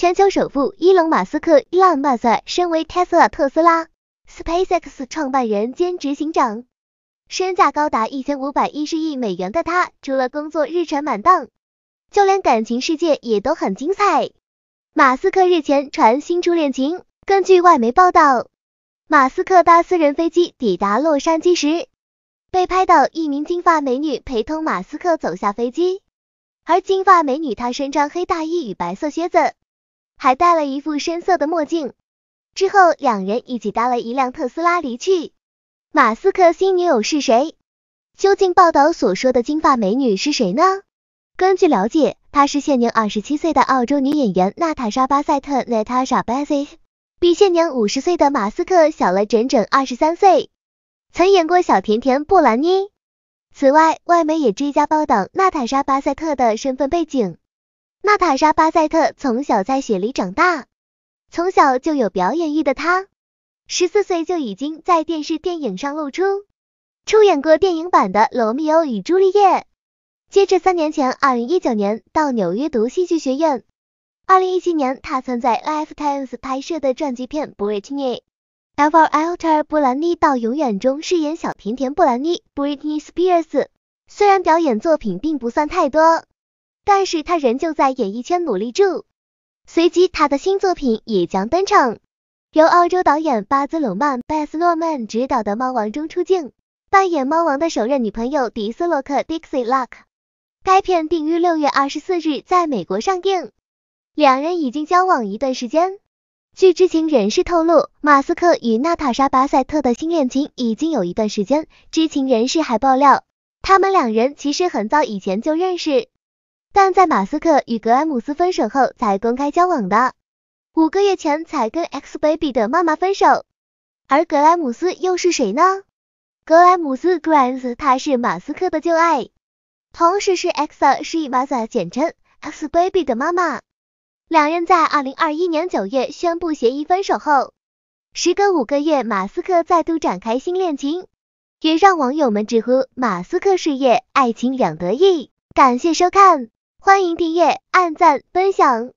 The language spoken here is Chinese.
全球首富伊隆·马斯克伊朗马 n 身为 Tesla 特斯拉、SpaceX 创办人兼执行长，身价高达一千五百一十亿美元的他，除了工作日程满档，就连感情世界也都很精彩。马斯克日前传新出恋情，根据外媒报道，马斯克搭私人飞机抵达洛杉矶时，被拍到一名金发美女陪同马斯克走下飞机，而金发美女她身穿黑大衣与白色靴子。还戴了一副深色的墨镜。之后，两人一起搭了一辆特斯拉离去。马斯克新女友是谁？究竟报道所说的金发美女是谁呢？根据了解，她是现年二十七岁的澳洲女演员娜塔莎巴塞特 （Natasha b a s s e t 比现年五十岁的马斯克小了整整二十三岁。曾演过小甜甜布兰妮。此外，外媒也追加报道娜塔莎巴塞特的身份背景。娜塔莎·巴塞特从小在雪梨长大，从小就有表演欲的她，十四岁就已经在电视电影上露出，出演过电影版的《罗密欧与朱丽叶》。接着三年前，二零一九年到纽约读戏剧学院。二零一七年，她曾在《Life Times》拍摄的传记片《Britney Ever Alter 布兰妮到永远》中饰演小甜甜布兰妮 （Britney Spears）。虽然表演作品并不算太多。但是他仍旧在演艺圈努力住。随即，他的新作品也将登场，由澳洲导演巴兹·鲁曼 b 斯洛曼）执导的《猫王》中出镜，扮演猫王的首任女朋友迪斯洛克 （Dixie Lock）。该片定于六月二十四日在美国上映。两人已经交往一段时间。据知情人士透露，马斯克与娜塔莎·巴塞特的新恋情已经有一段时间。知情人士还爆料，他们两人其实很早以前就认识。但在马斯克与格莱姆斯分手后才公开交往的，五个月前才跟 X baby 的妈妈分手，而格莱姆斯又是谁呢？格莱姆斯 Grimes，他是马斯克的旧爱，同时是 X，是一马仔简称 X baby 的妈妈。两人在二零二一年九月宣布协议分手后，时隔五个月，马斯克再度展开新恋情，也让网友们直呼马斯克事业爱情两得意。感谢收看。欢迎订阅、按赞、分享。